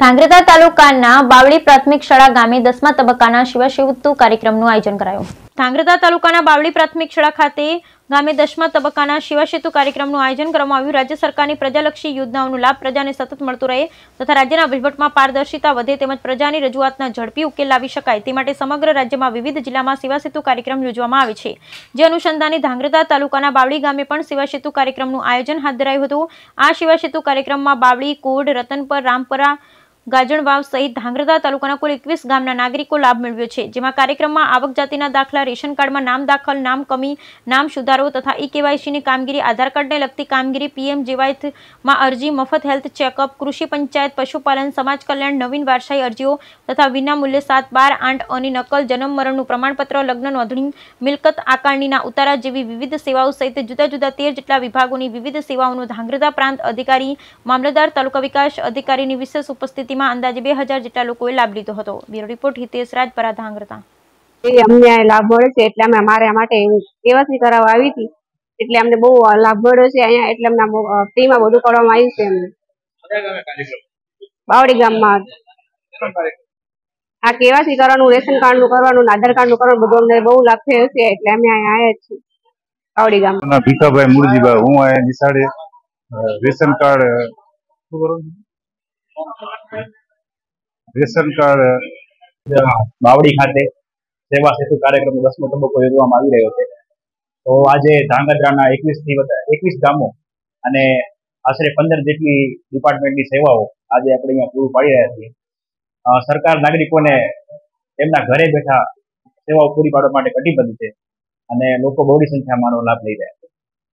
ધાંગ્રધા તાલુકાના બાવળી પ્રાથમિક શાળા ગામે દસમા તબક્કાના શિવશિવતુ કાર્યક્રમનું આયોજન કરાયું ધાંગ્રધા તાલુકાના બાવળી પ્રાથમિક શાળા ખાતે ગામે દસમા તબક્કાના શિવાસેતુ કાર્યક્રમનું આયોજન કરવામાં આવ્યું રાજ્ય સરકારની પ્રજાલક્ષી યોજનાઓનો લાભ પ્રજાને સતત મળતો રહે તથા રાજ્યના વહીવટમાં પારદર્શિતા વધે તેમજ પ્રજાની રજૂઆતના ઝડપી ઉકેલ લાવી શકાય તે માટે સમગ્ર રાજ્યમાં વિવિધ જિલ્લામાં શિવાસેતુ કાર્યક્રમ યોજવામાં આવે છે જે અનુસંધાને ધાંગ્રધા તાલુકાના બાવળી ગામે પણ શિવાસેતુ કાર્યક્રમનું આયોજન હાથ ધરાયું હતું આ શિવાસેતુ કાર્યક્રમમાં બાવળી કોડ રતનપર રામપરા ગાજણવાવ સહિત ધાંગરધા તાલુકાના કુલ એકવીસ ગામના નાગરિકો લાભ મેળવ્યો છે જેમાં કાર્યક્રમમાં આવક જાતિના દાખલા રેશન નામ દાખલ નામ કમી નામ સુધારો તથા ઈ કેવાયસીની કામગીરી આધાર લગતી કામગીરી પીએમ જેવાયતમાં અરજી મફત હેલ્થ ચેકઅપ કૃષિ પંચાયત પશુપાલન સમાજ કલ્યાણ નવીન વારસાઈ અરજીઓ તથા વિનામૂલ્યે સાત બાર આઠ અને નકલ જન્મ મરણનું પ્રમાણપત્ર લગ્ન નોંધણી મિલકત આકારણીના ઉતારા જેવી વિવિધ સેવાઓ સહિત જુદા જુદા તેર જેટલા વિભાગોની વિવિધ સેવાઓનું ધાંગરધા પ્રાંત અધિકારી મામલતદાર તાલુકા વિકાસ અધિકારીની વિશેષ ઉપસ્થિતિ સ્થિતિમાં અંદાજે બે હજાર જેટલા લોકોએ લાભ લીધો હતો બ્યુરો રિપોર્ટ હિતેશ રાજ પરાધાંગ્રતા એ અમને લાભ મળે છે એટલે અમે અમારે માટે કેવાસી કરાવવા આવી હતી એટલે અમને બહુ લાભ મળ્યો છે અહીંયા એટલે અમને ફ્રીમાં બધું કરવામાં આવ્યું છે અમને બાવડી ગામમાં હા કેવાસી કરવાનું રેશન કાર્ડ નું કરવાનું આધાર કાર્ડ નું કરવાનું બધું અમને બહુ લાભ થયો છે એટલે અમે અહીંયા આવ્યા છીએ બાવડી ગામ ભીખાભાઈ મુરજીભાઈ હું અહીંયા નિશાળે ration card ration card Bavdi ખાતે સેવા સેતુ કાર્યક્રમ દસમો તબક્કો યોજવામાં આવી રહ્યો છે તો આજે ધાંગધ્રાના એકવીસથી એકવીસ ગામો અને આશરે પંદર જેટલી ડિપાર્ટમેન્ટની સેવાઓ આજે આપણે અહીંયા પૂરું પાડી રહ્યા છીએ સરકાર નાગરિકોને એમના ઘરે બેઠા સેવાઓ પૂરી પાડવા માટે કટિબદ્ધ છે અને લોકો બહોળી સંખ્યામાં લાભ લઈ રહ્યા છે